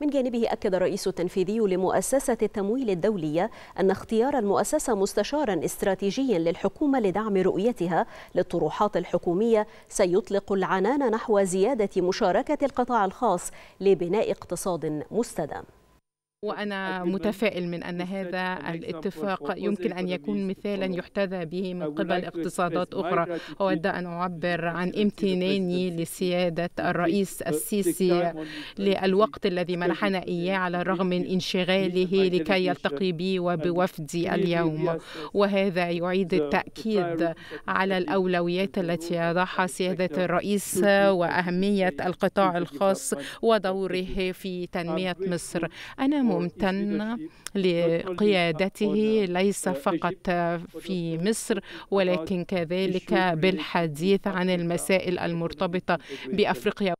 من جانبه أكد الرئيس التنفيذي لمؤسسة التمويل الدولية أن اختيار المؤسسة مستشارا استراتيجيا للحكومة لدعم رؤيتها للطروحات الحكومية سيطلق العنان نحو زيادة مشاركة القطاع الخاص لبناء اقتصاد مستدام وأنا متفائل من أن هذا الاتفاق يمكن أن يكون مثالا يحتذى به من قبل اقتصادات أخرى أود أن أعبر عن امتناني لسيادة uh, الرئيس السيسي للوقت الذي منحنا uh, إياه على الرغم من انشغاله لكي يلتقي بي وبوفدي اليوم وهذا يعيد التأكيد على الأولويات التي يضعها سيادة الرئيس وأهمية القطاع الخاص ودوره في تنمية مصر أنا ممتن لقيادته ليس فقط في مصر ولكن كذلك بالحديث عن المسائل المرتبطة بأفريقيا